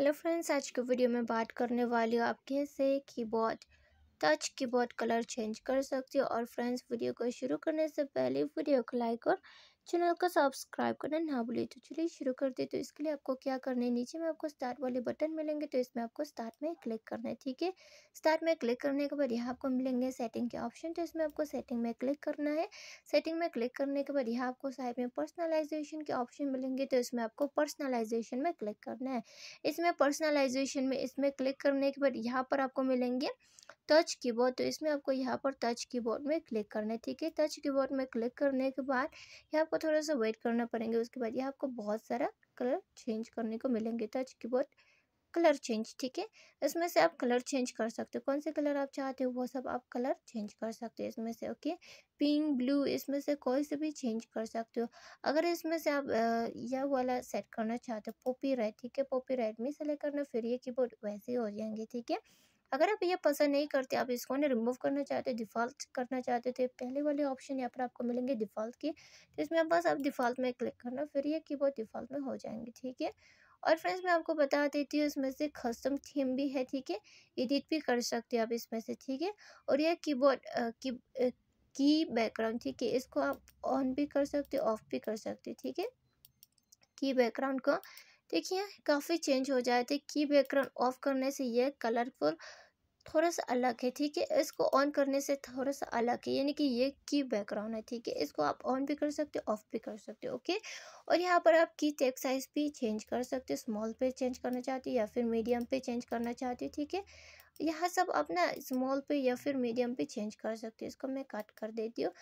hello friends आज के video में बात करने वाली हूँ आप कैसे keyboard touch keyboard colour change कर सकती हो और फ्रेंड्स वीडियो को शुरू करने से पहले वीडियो को लाइक और चैनल को सब्सक्राइब करना ना भूलिए तो चलिए शुरू कर दे तो इसके लिए आपको क्या करना है नीचे में आपको स्टार्ट वाले बटन मिलेंगे तो इसमें आपको स्टार्ट में क्लिक करना है ठीक है स्टार्ट में क्लिक करने के बाद यहाँ आपको मिलेंगे सेटिंग के ऑप्शन तो इसमें आपको सेटिंग में क्लिक करना है सेटिंग में क्लिक करने के बाद यहाँ आपको साइड में पर्सनलाइजेशन के ऑप्शन मिलेंगे तो इसमें आपको पर्सनलाइजेशन में क्लिक करना है इसमें पर्सनलाइजेशन में इसमें क्लिक करने के बाद यहाँ पर आपको मिलेंगे टच कीबोर्ड तो इसमें आपको यहाँ पर टच कीबोर्ड में क्लिक करना है ठीक है टच कीबोर्ड में क्लिक करने के बाद यहाँ आपको थोड़ा सा वेट करना पड़ेंगे उसके बाद ये आपको बहुत सारा कलर चेंज करने को मिलेंगे टच बहुत कलर चेंज ठीक है इसमें से आप कलर चेंज कर सकते हो कौन से कलर आप चाहते हो वो सब आप कलर चेंज कर सकते हो इसमें से ओके पिंक ब्लू इसमें से कोई से भी चेंज कर सकते हो अगर इसमें से आप यह वाला सेट करना चाहते हो पोपी रेड ठीक है पोपी रेड में सेलेक्ट करना फिर ये कीबोर्ड वैसे ही हो जाएंगे ठीक है अगर आप ये पसंद नहीं करते आप इसको ने रिमूव करना चाहते हो डिफ़ॉल्ट करना चाहते थे पहले वाले ऑप्शन यहाँ पर आपको मिलेंगे डिफ़ॉल्ट के तो इसमें आप बस आप डिफ़ॉल्ट में क्लिक करना फिर ये बोर्ड डिफ़ॉल्ट में हो जाएंगे ठीक है और फ्रेंड्स मैं आपको बता देती हूँ इसमें से कस्टम थीम भी है ठीक है एडिट भी कर सकते हो आप इसमें से ठीक है और यह कीबोर्ड की की बैकग्राउंड ठीक है इसको आप ऑन भी कर सकते हो ऑफ भी कर सकते हो ठीक है की बैकग्राउंड को देखिए काफ़ी चेंज हो जाए थे की बैकग्राउंड ऑफ करने से यह कलरफुल थोड़ा सा अलग है ठीक है इसको ऑन करने से थोड़ा सा अलग है यानी कि ये की बैकग्राउंड है ठीक है इसको आप ऑन भी कर सकते हो ऑफ भी कर सकते हो ओके और यहाँ पर आप की टेक्स्ट साइज भी चेंज कर सकते हो स्मॉल पे चेंज करना चाहते हो या फिर मीडियम पे चेंज करना चाहते हो ठीक है यह सब अपना स्मॉल पे या फिर मीडियम पे चेंज कर सकते हो इसको मैं कट कर देती हूँ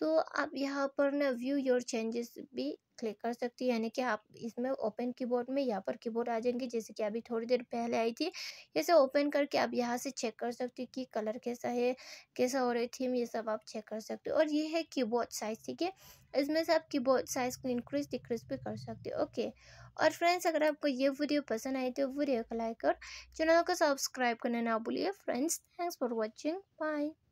तो आप यहाँ पर ना व्यू योर चेंजेस भी क्लिक कर सकती है यानी कि आप इसमें ओपन कीबोर्ड में यहाँ पर कीबोर्ड आ जाएंगे जैसे कि अभी थोड़ी देर पहले आई थी जैसे ओपन करके आप यहाँ से चेक कर सकते हो कि कलर कैसा है कैसा हो रही थीम ये सब आप चेक कर सकते हो और ये है कीबोर्ड साइज़ ठीक है इसमें से आप कीबोर्ड साइज़ को इंक्रीज डिक्रीज भी कर सकते हो ओके और फ्रेंड्स अगर आपको ये वीडियो पसंद आई तो वीडियो को लाइक और चैनल को सब्सक्राइब करना ना भूलिए friends thanks for watching bye